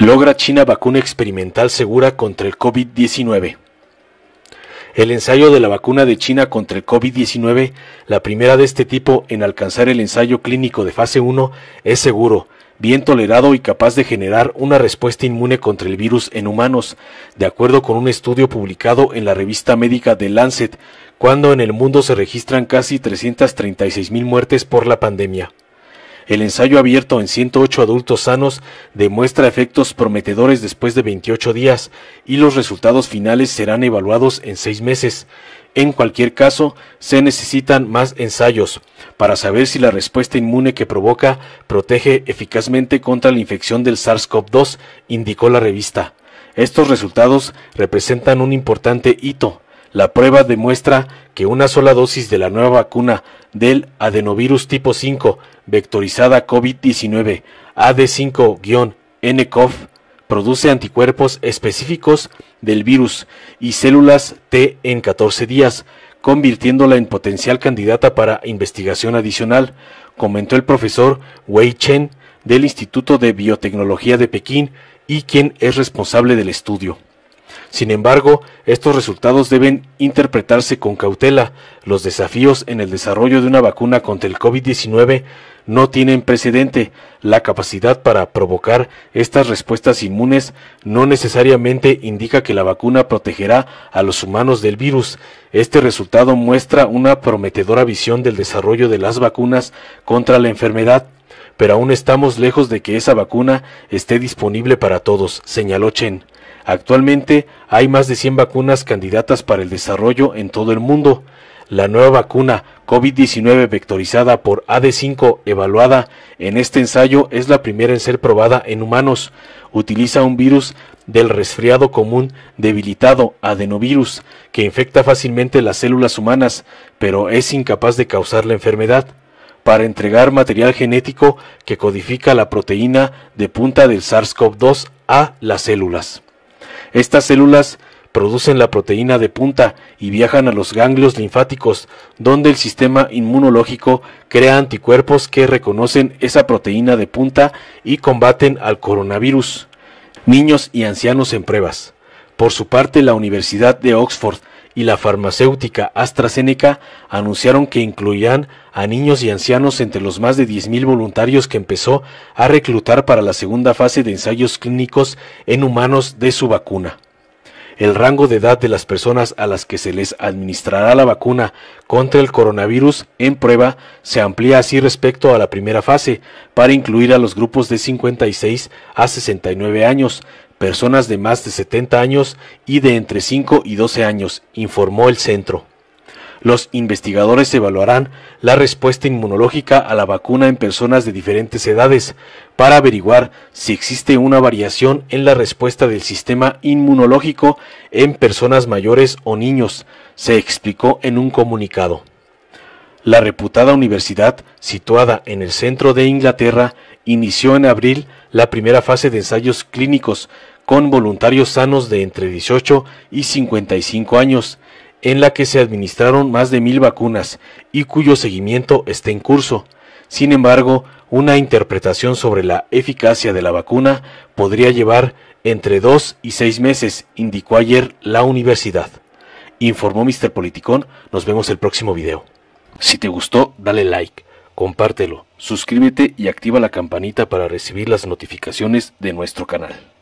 Logra China vacuna experimental segura contra el COVID-19. El ensayo de la vacuna de China contra el COVID-19, la primera de este tipo en alcanzar el ensayo clínico de fase 1, es seguro, bien tolerado y capaz de generar una respuesta inmune contra el virus en humanos, de acuerdo con un estudio publicado en la revista médica The Lancet, cuando en el mundo se registran casi mil muertes por la pandemia. El ensayo abierto en 108 adultos sanos demuestra efectos prometedores después de 28 días y los resultados finales serán evaluados en 6 meses. En cualquier caso, se necesitan más ensayos para saber si la respuesta inmune que provoca protege eficazmente contra la infección del SARS-CoV-2, indicó la revista. Estos resultados representan un importante hito la prueba demuestra que una sola dosis de la nueva vacuna del adenovirus tipo 5, vectorizada COVID-19 AD5-nCoV, produce anticuerpos específicos del virus y células T en 14 días, convirtiéndola en potencial candidata para investigación adicional, comentó el profesor Wei Chen del Instituto de Biotecnología de Pekín y quien es responsable del estudio. Sin embargo, estos resultados deben interpretarse con cautela. Los desafíos en el desarrollo de una vacuna contra el COVID-19 no tienen precedente. La capacidad para provocar estas respuestas inmunes no necesariamente indica que la vacuna protegerá a los humanos del virus. Este resultado muestra una prometedora visión del desarrollo de las vacunas contra la enfermedad pero aún estamos lejos de que esa vacuna esté disponible para todos, señaló Chen. Actualmente hay más de 100 vacunas candidatas para el desarrollo en todo el mundo. La nueva vacuna COVID-19 vectorizada por AD5 evaluada en este ensayo es la primera en ser probada en humanos. Utiliza un virus del resfriado común debilitado, adenovirus, que infecta fácilmente las células humanas, pero es incapaz de causar la enfermedad para entregar material genético que codifica la proteína de punta del SARS-CoV-2 a las células. Estas células producen la proteína de punta y viajan a los ganglios linfáticos, donde el sistema inmunológico crea anticuerpos que reconocen esa proteína de punta y combaten al coronavirus. Niños y ancianos en pruebas. Por su parte, la Universidad de Oxford y la farmacéutica AstraZeneca anunciaron que incluirán a niños y ancianos entre los más de 10.000 voluntarios que empezó a reclutar para la segunda fase de ensayos clínicos en humanos de su vacuna el rango de edad de las personas a las que se les administrará la vacuna contra el coronavirus en prueba se amplía así respecto a la primera fase, para incluir a los grupos de 56 a 69 años, personas de más de 70 años y de entre 5 y 12 años, informó el centro. Los investigadores evaluarán la respuesta inmunológica a la vacuna en personas de diferentes edades para averiguar si existe una variación en la respuesta del sistema inmunológico en personas mayores o niños, se explicó en un comunicado. La reputada universidad, situada en el centro de Inglaterra, inició en abril la primera fase de ensayos clínicos con voluntarios sanos de entre 18 y 55 años, en la que se administraron más de mil vacunas y cuyo seguimiento está en curso. Sin embargo, una interpretación sobre la eficacia de la vacuna podría llevar entre dos y seis meses, indicó ayer la universidad. Informó Mr. Politicón, nos vemos el próximo video. Si te gustó, dale like, compártelo, suscríbete y activa la campanita para recibir las notificaciones de nuestro canal.